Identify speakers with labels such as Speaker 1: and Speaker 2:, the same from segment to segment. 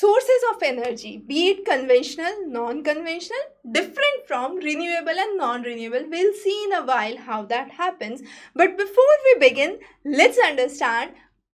Speaker 1: sources of energy, be it conventional, non-conventional, different from renewable and non-renewable. We'll see in a while how that happens. But before we begin, let's understand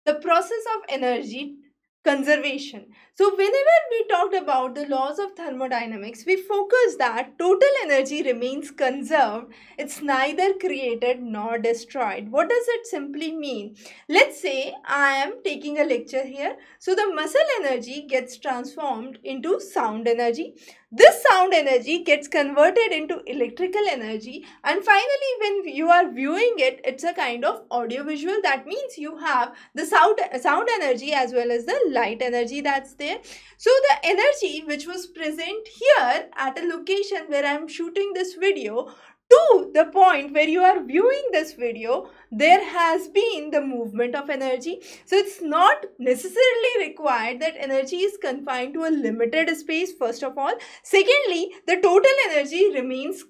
Speaker 1: the process of energy conservation. So whenever we talked about the laws of thermodynamics, we focus that total energy remains conserved. It's neither created nor destroyed. What does it simply mean? Let's say I am taking a lecture here. So the muscle energy gets transformed into sound energy. This sound energy gets converted into electrical energy and finally when you are viewing it, it's a kind of audiovisual. That means you have the sound, sound energy as well as the light energy that's there. So the energy which was present here at a location where I'm shooting this video to the point where you are viewing this video, there has been the movement of energy. So it's not necessarily required that energy is confined to a limited space, first of all. Secondly, the total energy remains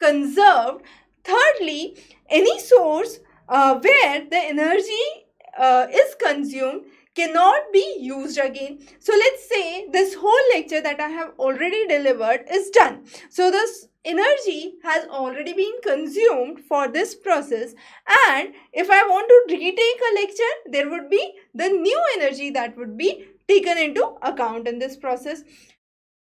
Speaker 1: conserved. Thirdly, any source uh, where the energy uh, is consumed cannot be used again. So let's say this whole lecture that I have already delivered is done. So this energy has already been consumed for this process and if I want to retake a lecture, there would be the new energy that would be taken into account in this process.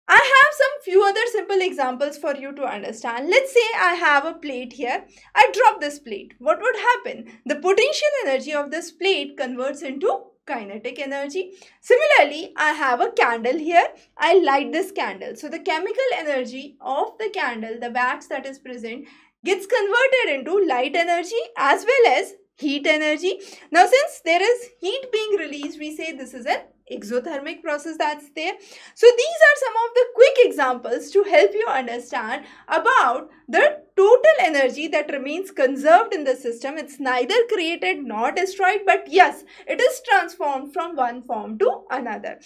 Speaker 1: I have some few other simple examples for you to understand. Let's say I have a plate here. I drop this plate. What would happen? The potential energy of this plate converts into kinetic energy. Similarly, I have a candle here. I light this candle. So the chemical energy of the candle, the wax that is present, gets converted into light energy as well as heat energy. Now, since there is heat being released, we say this is an exothermic process that's there. So these are some of the quick examples to help you understand about the total energy that remains conserved in the system. It's neither created nor destroyed but yes, it is transformed from one form to another.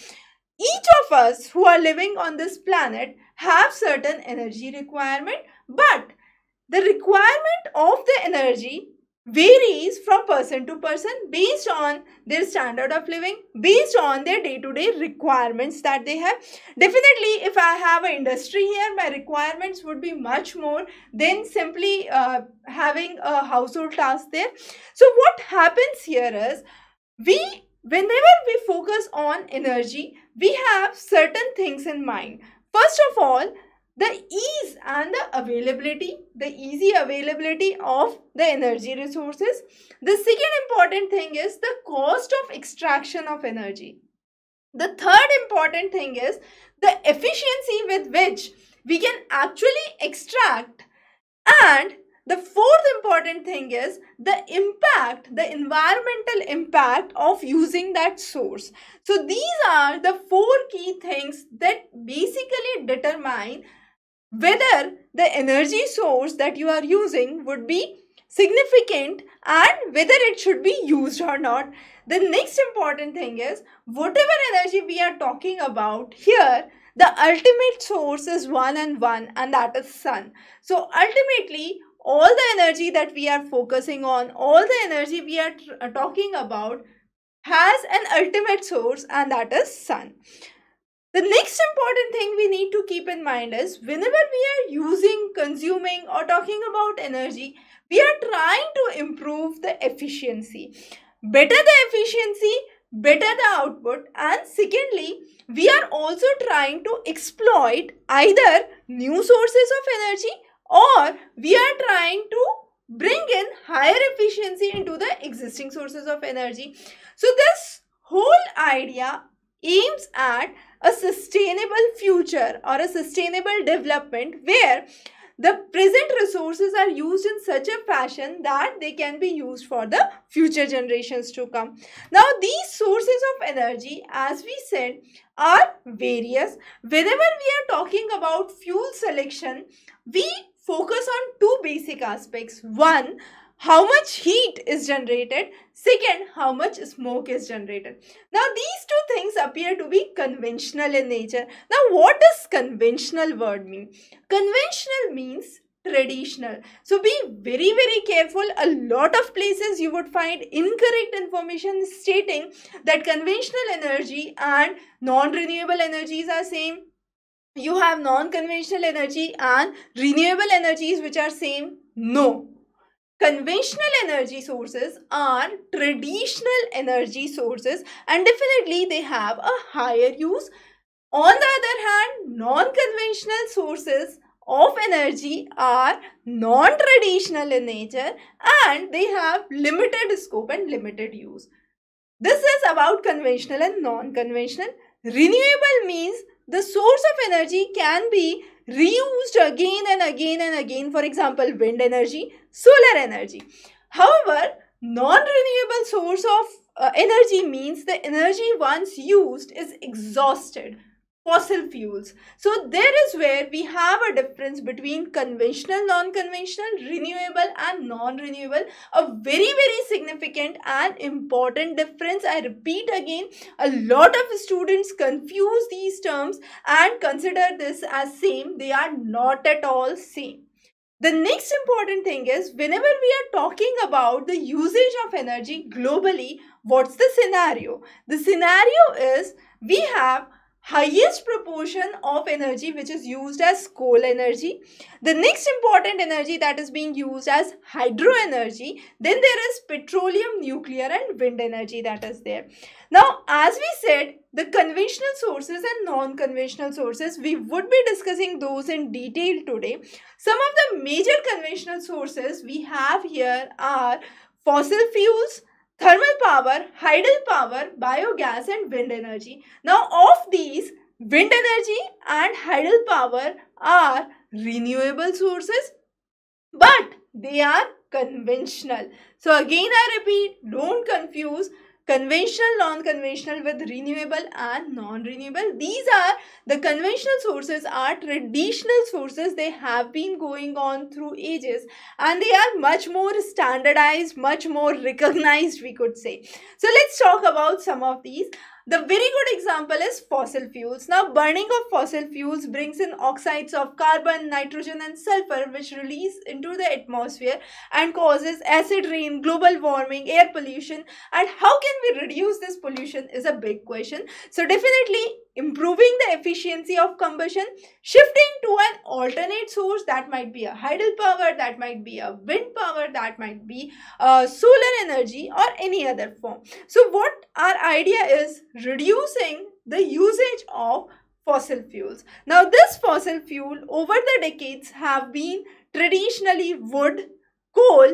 Speaker 1: Each of us who are living on this planet have certain energy requirement but the requirement of the energy varies from person to person based on their standard of living, based on their day-to-day -day requirements that they have. Definitely, if I have an industry here, my requirements would be much more than simply uh, having a household task there. So what happens here is, we, whenever we focus on energy, we have certain things in mind. First of all, the ease and the availability, the easy availability of the energy resources. The second important thing is the cost of extraction of energy. The third important thing is the efficiency with which we can actually extract and the fourth important thing is the impact, the environmental impact of using that source. So these are the four key things that basically determine whether the energy source that you are using would be significant and whether it should be used or not. The next important thing is whatever energy we are talking about here, the ultimate source is one and one and that is sun. So ultimately all the energy that we are focusing on, all the energy we are talking about has an ultimate source and that is sun. The next important thing we need to keep in mind is whenever we are using, consuming or talking about energy, we are trying to improve the efficiency. Better the efficiency, better the output and secondly, we are also trying to exploit either new sources of energy or we are trying to bring in higher efficiency into the existing sources of energy. So this whole idea aims at a sustainable future or a sustainable development where the present resources are used in such a fashion that they can be used for the future generations to come. Now, these sources of energy, as we said, are various. Whenever we are talking about fuel selection, we focus on two basic aspects. One, how much heat is generated, second, how much smoke is generated. Now, these two things appear to be conventional in nature. Now, what does conventional word mean? Conventional means traditional. So be very, very careful. A lot of places you would find incorrect information stating that conventional energy and non-renewable energies are same. You have non-conventional energy and renewable energies which are same. No, Conventional energy sources are traditional energy sources and definitely they have a higher use. On the other hand, non-conventional sources of energy are non-traditional in nature and they have limited scope and limited use. This is about conventional and non-conventional. Renewable means the source of energy can be reused again and again and again. For example, wind energy solar energy. However, non-renewable source of uh, energy means the energy once used is exhausted fossil fuels. So there is where we have a difference between conventional, non-conventional, renewable and non-renewable. A very, very significant and important difference. I repeat again, a lot of students confuse these terms and consider this as same. They are not at all same. The next important thing is whenever we are talking about the usage of energy globally, what's the scenario? The scenario is we have highest proportion of energy which is used as coal energy. The next important energy that is being used as hydro energy. Then there is petroleum, nuclear and wind energy that is there. Now as we said the conventional sources and non-conventional sources we would be discussing those in detail today. Some of the major conventional sources we have here are fossil fuels, thermal power, hydel power, biogas and wind energy. Now of these, wind energy and hydel power are renewable sources but they are conventional. So again I repeat, don't confuse conventional, non-conventional with renewable and non-renewable. These are the conventional sources are traditional sources. They have been going on through ages and they are much more standardized, much more recognized we could say. So let's talk about some of these. The very good example is fossil fuels. Now, burning of fossil fuels brings in oxides of carbon, nitrogen and sulfur which release into the atmosphere and causes acid rain, global warming, air pollution. And how can we reduce this pollution is a big question. So, definitely improving the efficiency of combustion, shifting to an alternate source that might be a hydel power, that might be a wind power, that might be uh, solar energy or any other form. So what our idea is reducing the usage of fossil fuels. Now this fossil fuel over the decades have been traditionally wood, coal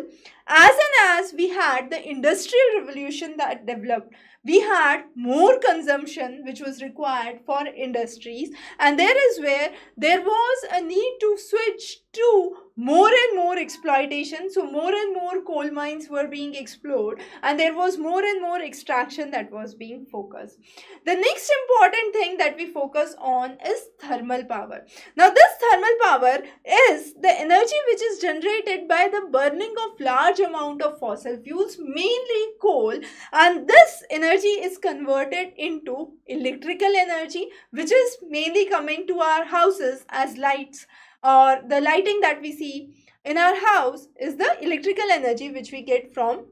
Speaker 1: as and as we had the industrial revolution that developed we had more consumption which was required for industries and there is where there was a need to switch to more and more exploitation so more and more coal mines were being explored and there was more and more extraction that was being focused the next important thing that we focus on is thermal power now this thermal power is the energy which is generated by the burning of large amount of fossil fuels mainly coal and this energy is converted into electrical energy which is mainly coming to our houses as lights or the lighting that we see in our house is the electrical energy which we get from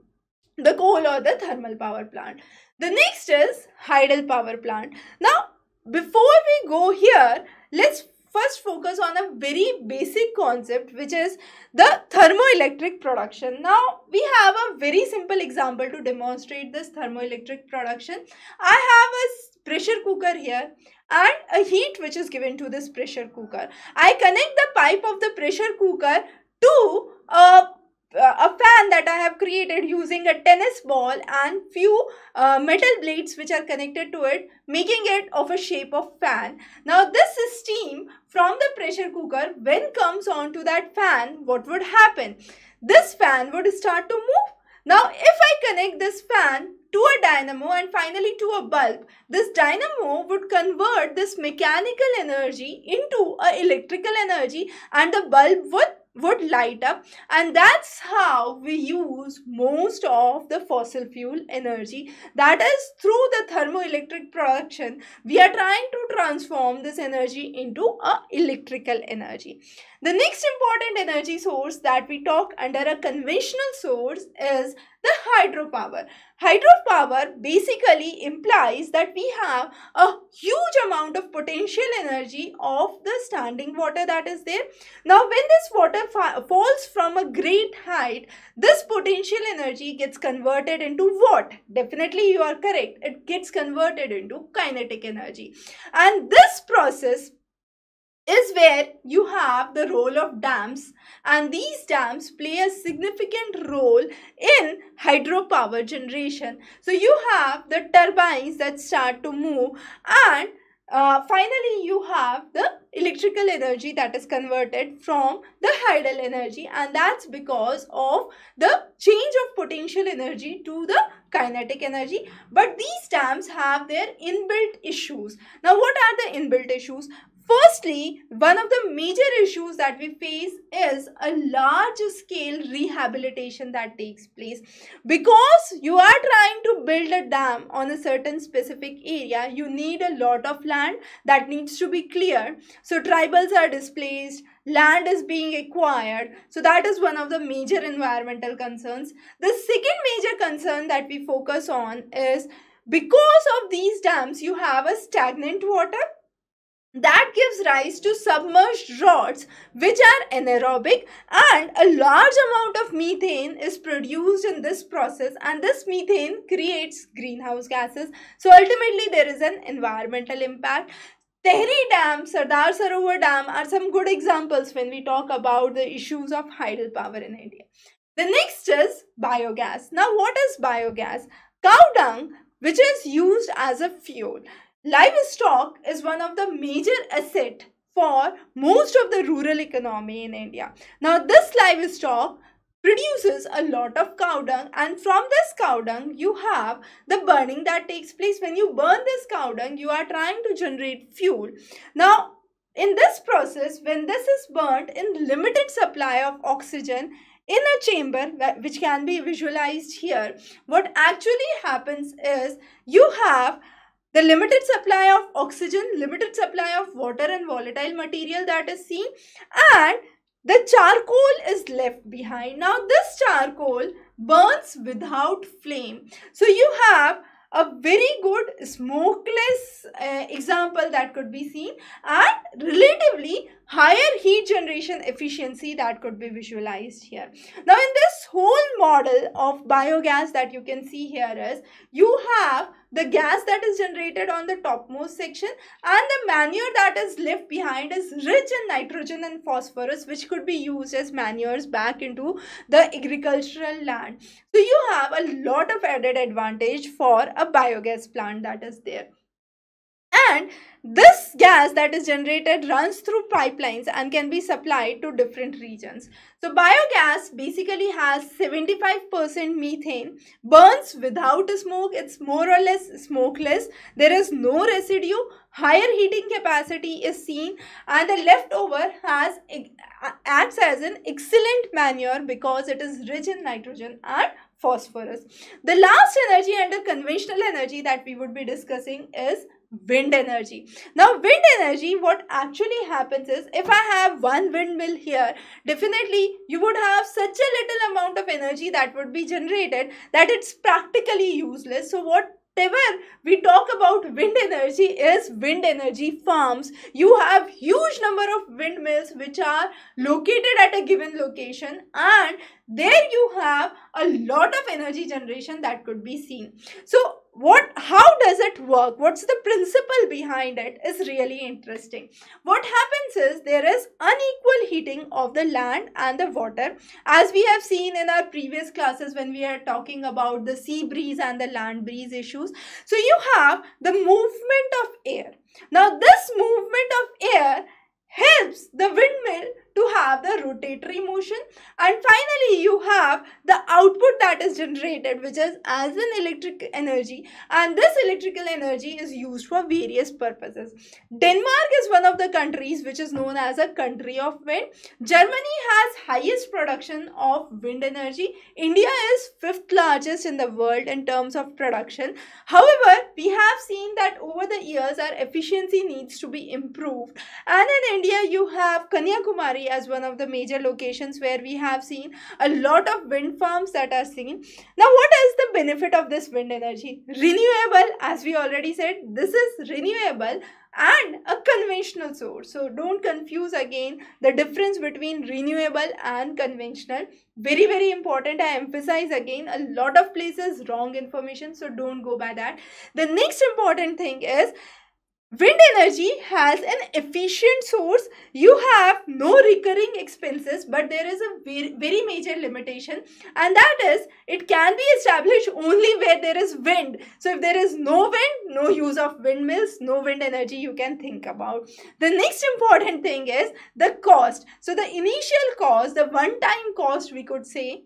Speaker 1: the coal or the thermal power plant. The next is hydel power plant. Now, before we go here, let's first focus on a very basic concept which is the thermoelectric production. Now, we have a very simple example to demonstrate this thermoelectric production. I have a pressure cooker here and a heat which is given to this pressure cooker. I connect the pipe of the pressure cooker to a a fan that I have created using a tennis ball and few uh, metal blades which are connected to it making it of a shape of fan. Now this steam from the pressure cooker when comes onto that fan what would happen? This fan would start to move. Now if I connect this fan to a dynamo and finally to a bulb. This dynamo would convert this mechanical energy into a electrical energy and the bulb would would light up and that's how we use most of the fossil fuel energy that is through the thermoelectric production we are trying to transform this energy into a electrical energy the next important energy source that we talk under a conventional source is the hydropower. Hydropower basically implies that we have a huge amount of potential energy of the standing water that is there. Now when this water falls from a great height, this potential energy gets converted into what? Definitely you are correct. It gets converted into kinetic energy. And this process is where you have the role of dams and these dams play a significant role in hydropower generation. So you have the turbines that start to move and uh, finally you have the electrical energy that is converted from the hydel energy and that's because of the change of potential energy to the kinetic energy but these dams have their inbuilt issues now what are the inbuilt issues Firstly, one of the major issues that we face is a large scale rehabilitation that takes place. Because you are trying to build a dam on a certain specific area, you need a lot of land that needs to be cleared. So tribals are displaced, land is being acquired. So that is one of the major environmental concerns. The second major concern that we focus on is because of these dams, you have a stagnant water that gives rise to submerged rods which are anaerobic and a large amount of methane is produced in this process and this methane creates greenhouse gases. So ultimately there is an environmental impact. Tehri Dam, Sardar Sarovar Dam are some good examples when we talk about the issues of hydel power in India. The next is biogas. Now what is biogas? Cow dung which is used as a fuel. Livestock is one of the major asset for most of the rural economy in India. Now this livestock produces a lot of cow dung and from this cow dung you have the burning that takes place. When you burn this cow dung you are trying to generate fuel. Now in this process when this is burnt in limited supply of oxygen in a chamber which can be visualized here what actually happens is you have the limited supply of oxygen, limited supply of water and volatile material that is seen and the charcoal is left behind. Now this charcoal burns without flame. So you have a very good smokeless uh, example that could be seen and relatively higher heat generation efficiency that could be visualized here. Now in this whole model of biogas that you can see here is you have the gas that is generated on the topmost section and the manure that is left behind is rich in nitrogen and phosphorus which could be used as manures back into the agricultural land. So you have a lot of added advantage for a biogas plant that is there and this gas that is generated runs through pipelines and can be supplied to different regions. So biogas basically has 75% methane, burns without smoke, it's more or less smokeless, there is no residue, higher heating capacity is seen and the leftover has acts as an excellent manure because it is rich in nitrogen and phosphorus. The last energy under conventional energy that we would be discussing is wind energy. Now wind energy what actually happens is if I have one windmill here definitely you would have such a little amount of energy that would be generated that it's practically useless. So what whenever we talk about wind energy is wind energy farms you have huge number of windmills which are located at a given location and there you have a lot of energy generation that could be seen so what how does it work what's the principle behind it is really interesting what happens is there is unequal heating of the land and the water as we have seen in our previous classes when we are talking about the sea breeze and the land breeze issues so you have the movement of air now this movement of air helps the windmill to have the rotatory motion. And finally, you have the output that is generated, which is as an electric energy. And this electrical energy is used for various purposes. Denmark is one of the countries which is known as a country of wind. Germany has highest production of wind energy. India is fifth largest in the world in terms of production. However, we have seen that over the years our efficiency needs to be improved. And in India, you have Kanyakumari as one of the major locations where we have seen a lot of wind farms that are seen. Now, what is the benefit of this wind energy? Renewable, as we already said, this is renewable and a conventional source. So don't confuse again the difference between renewable and conventional. Very, very important. I emphasize again a lot of places wrong information. So don't go by that. The next important thing is Wind energy has an efficient source. You have no recurring expenses, but there is a very, very major limitation, and that is it can be established only where there is wind. So, if there is no wind, no use of windmills, no wind energy you can think about. The next important thing is the cost. So, the initial cost, the one time cost, we could say,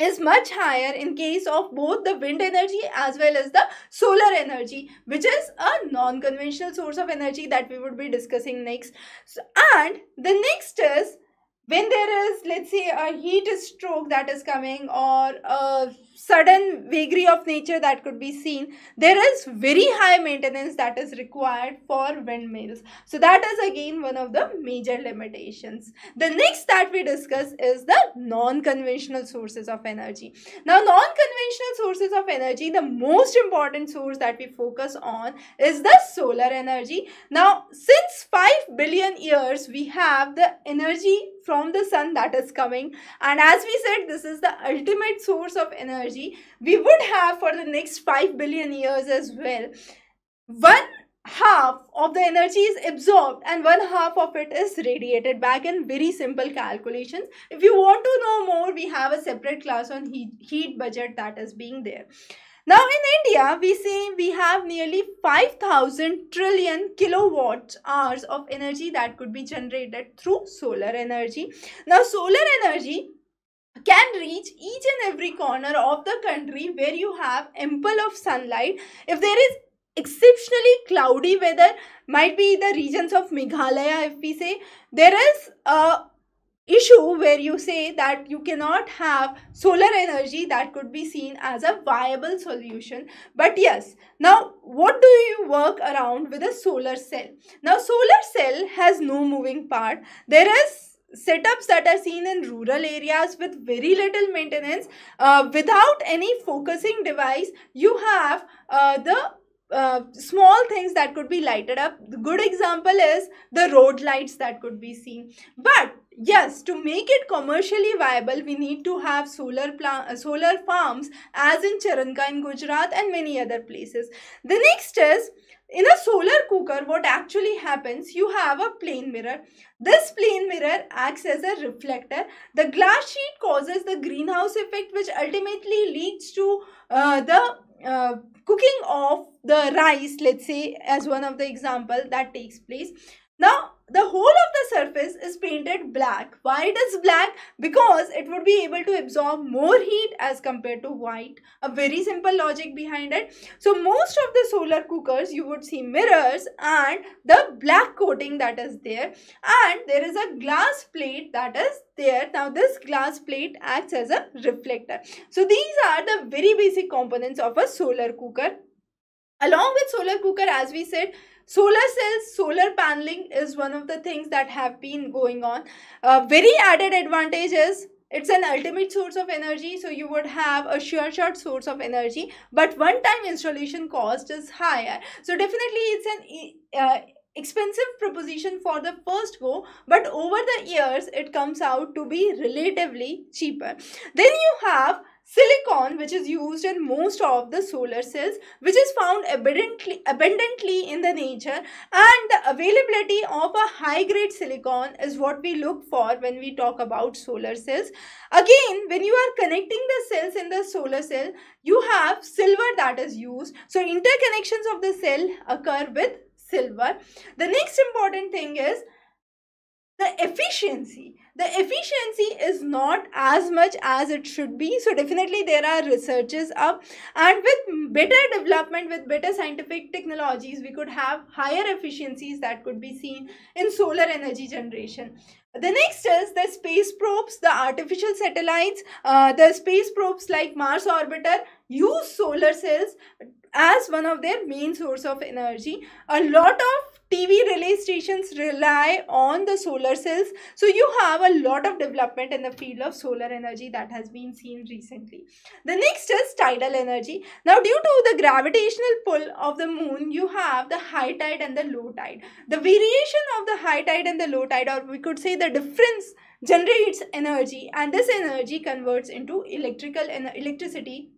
Speaker 1: is much higher in case of both the wind energy as well as the solar energy which is a non-conventional source of energy that we would be discussing next so, and the next is when there is let's say a heat stroke that is coming or a sudden vagary of nature that could be seen there is very high maintenance that is required for windmills so that is again one of the major limitations the next that we discuss is the non-conventional sources of energy now non-conventional sources of energy the most important source that we focus on is the solar energy now since 5 billion years we have the energy from the sun that is coming and as we said this is the ultimate source of energy we would have for the next 5 billion years as well one half of the energy is absorbed and one half of it is radiated back in very simple calculations if you want to know more we have a separate class on heat, heat budget that is being there now in India, we see we have nearly 5000 trillion kilowatt hours of energy that could be generated through solar energy. Now solar energy can reach each and every corner of the country where you have ample of sunlight. If there is exceptionally cloudy weather, might be the regions of Meghalaya if we say, there is a issue where you say that you cannot have solar energy that could be seen as a viable solution but yes now what do you work around with a solar cell now solar cell has no moving part there is setups that are seen in rural areas with very little maintenance uh, without any focusing device you have uh, the uh, small things that could be lighted up the good example is the road lights that could be seen but yes to make it commercially viable we need to have solar plant solar farms as in charanka in gujarat and many other places the next is in a solar cooker what actually happens you have a plane mirror this plane mirror acts as a reflector the glass sheet causes the greenhouse effect which ultimately leads to uh, the uh, cooking of the rice let's say as one of the example that takes place now the whole of the surface is painted black. Why it is black? Because it would be able to absorb more heat as compared to white. A very simple logic behind it. So most of the solar cookers you would see mirrors and the black coating that is there and there is a glass plate that is there. Now this glass plate acts as a reflector. So these are the very basic components of a solar cooker. Along with solar cooker as we said solar cells solar paneling is one of the things that have been going on uh, very added advantage is it's an ultimate source of energy so you would have a sure shot source of energy but one time installation cost is higher so definitely it's an uh, expensive proposition for the first go but over the years it comes out to be relatively cheaper then you have Silicon, which is used in most of the solar cells, which is found abundantly, abundantly in the nature and the availability of a high-grade silicon is what we look for when we talk about solar cells. Again, when you are connecting the cells in the solar cell, you have silver that is used. So, interconnections of the cell occur with silver. The next important thing is the efficiency the efficiency is not as much as it should be so definitely there are researches up and with better development with better scientific technologies we could have higher efficiencies that could be seen in solar energy generation the next is the space probes the artificial satellites uh, the space probes like mars orbiter use solar cells as one of their main source of energy a lot of TV relay stations rely on the solar cells. So you have a lot of development in the field of solar energy that has been seen recently. The next is tidal energy. Now due to the gravitational pull of the moon, you have the high tide and the low tide. The variation of the high tide and the low tide or we could say the difference generates energy and this energy converts into electrical and electricity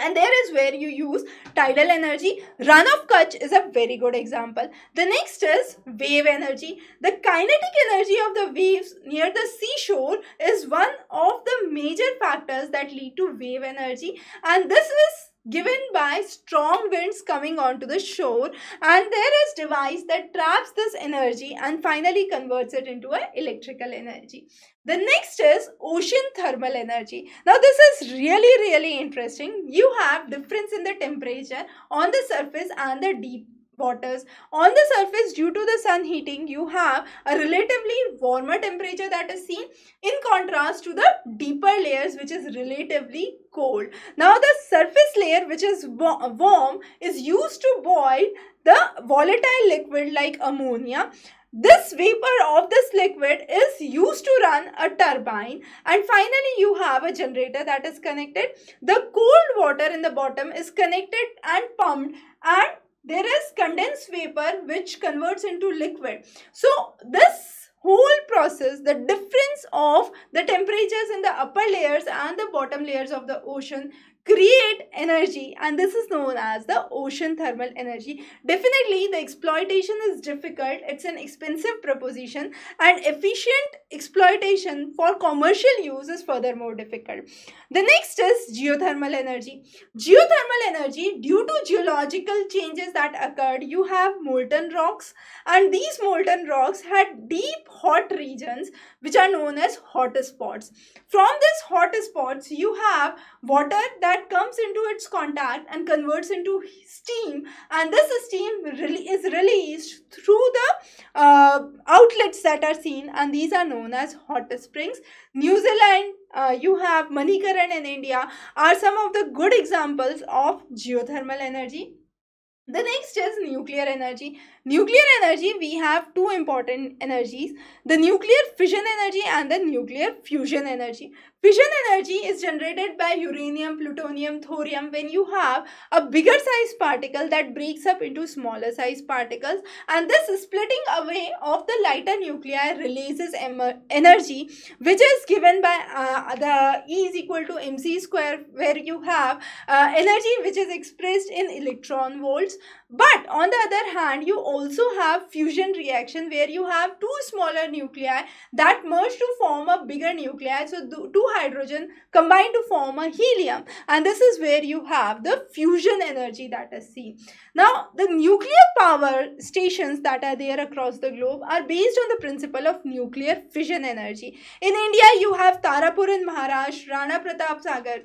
Speaker 1: and there is where you use tidal energy. Run of Kutch is a very good example. The next is wave energy. The kinetic energy of the waves near the seashore is one of the major factors that lead to wave energy and this is given by strong winds coming onto the shore and there is device that traps this energy and finally converts it into an electrical energy. The next is ocean thermal energy. Now this is really really interesting. You have difference in the temperature on the surface and the deep waters. On the surface due to the sun heating you have a relatively warmer temperature that is seen in contrast to the deeper layers which is relatively cold. Now the surface layer which is warm is used to boil the volatile liquid like ammonia this vapor of this liquid is used to run a turbine and finally you have a generator that is connected. The cold water in the bottom is connected and pumped and there is condensed vapor which converts into liquid. So this whole process, the difference of the temperatures in the upper layers and the bottom layers of the ocean create energy and this is known as the ocean thermal energy. Definitely the exploitation is difficult, it's an expensive proposition and efficient exploitation for commercial use is furthermore difficult. The next is geothermal energy. Geothermal energy due to geological changes that occurred you have molten rocks and these molten rocks had deep hot regions which are known as hot spots. From these hot spots you have water that that comes into its contact and converts into steam and this steam is released through the uh, outlets that are seen and these are known as hot springs. New Zealand, uh, you have Manikaran in India are some of the good examples of geothermal energy. The next is nuclear energy nuclear energy, we have two important energies, the nuclear fission energy and the nuclear fusion energy. Fission energy is generated by uranium, plutonium, thorium when you have a bigger size particle that breaks up into smaller size particles and this splitting away of the lighter nuclei releases energy which is given by uh, the E is equal to mc square where you have uh, energy which is expressed in electron volts but on the other hand, you also have fusion reaction where you have two smaller nuclei that merge to form a bigger nuclei. So two hydrogen combine to form a helium. And this is where you have the fusion energy that is seen. Now, the nuclear power stations that are there across the globe are based on the principle of nuclear fission energy. In India, you have Tarapur in Maharashtra, Rana Pratap Sagar.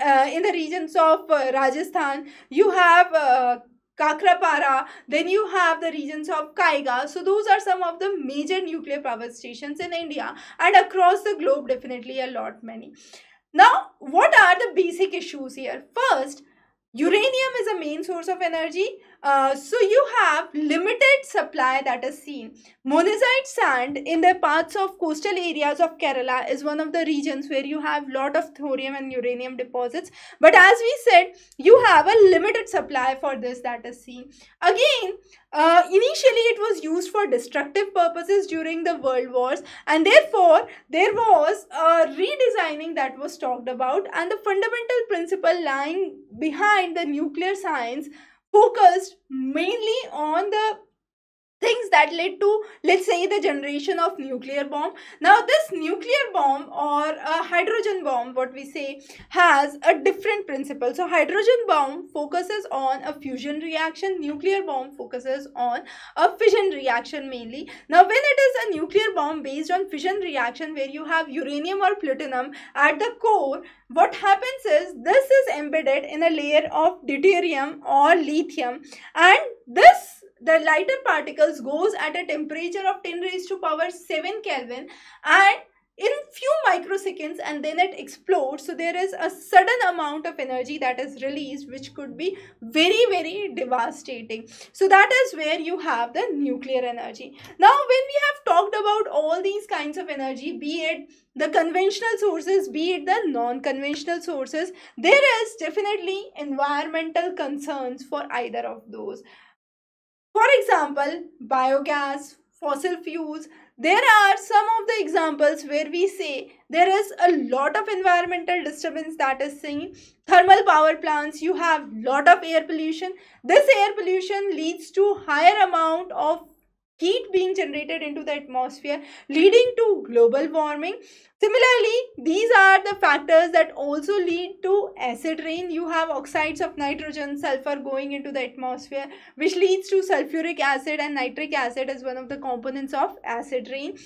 Speaker 1: Uh, in the regions of uh, Rajasthan, you have uh, Kakrapara, then you have the regions of Kaiga. So those are some of the major nuclear power stations in India and across the globe definitely a lot many. Now what are the basic issues here? First, Uranium is a main source of energy. Uh, so you have limited supply that is seen. Monazite sand in the parts of coastal areas of Kerala is one of the regions where you have lot of thorium and uranium deposits. But as we said, you have a limited supply for this that is seen. Again, uh, initially it was used for destructive purposes during the world wars and therefore there was a redesigning that was talked about and the fundamental principle lying behind the nuclear science focused mainly on the things that led to let's say the generation of nuclear bomb now this nuclear bomb or a hydrogen bomb what we say has a different principle so hydrogen bomb focuses on a fusion reaction nuclear bomb focuses on a fission reaction mainly now when it is a nuclear bomb based on fission reaction where you have uranium or plutonium at the core what happens is this is embedded in a layer of deuterium or lithium and this the lighter particles goes at a temperature of 10 raised to power 7 Kelvin and in few microseconds and then it explodes so there is a sudden amount of energy that is released which could be very very devastating so that is where you have the nuclear energy now when we have talked about all these kinds of energy be it the conventional sources be it the non-conventional sources there is definitely environmental concerns for either of those for example, biogas, fossil fuels, there are some of the examples where we say there is a lot of environmental disturbance that is seen. Thermal power plants, you have lot of air pollution. This air pollution leads to higher amount of heat being generated into the atmosphere leading to global warming. Similarly, these are the factors that also lead to acid rain. You have oxides of nitrogen, sulfur going into the atmosphere which leads to sulfuric acid and nitric acid as one of the components of acid rain.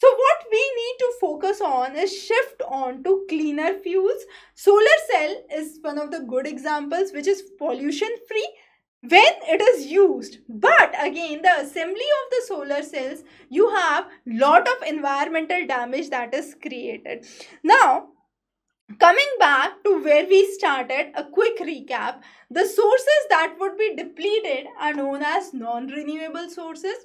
Speaker 1: So what we need to focus on is shift on to cleaner fuels. Solar cell is one of the good examples which is pollution free when it is used but again the assembly of the solar cells you have lot of environmental damage that is created now coming back to where we started a quick recap the sources that would be depleted are known as non-renewable sources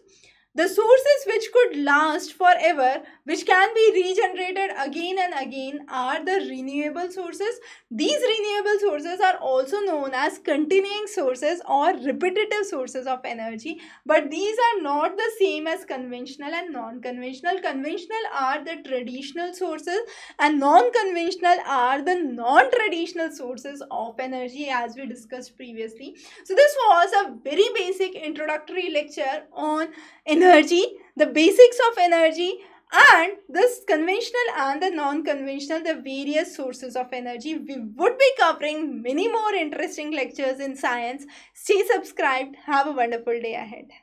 Speaker 1: the sources which could last forever, which can be regenerated again and again, are the renewable sources. These renewable sources are also known as continuing sources or repetitive sources of energy, but these are not the same as conventional and non conventional. Conventional are the traditional sources, and non conventional are the non traditional sources of energy, as we discussed previously. So, this was a very basic introductory lecture on energy energy, the basics of energy and this conventional and the non-conventional, the various sources of energy. We would be covering many more interesting lectures in science. Stay subscribed. Have a wonderful day ahead.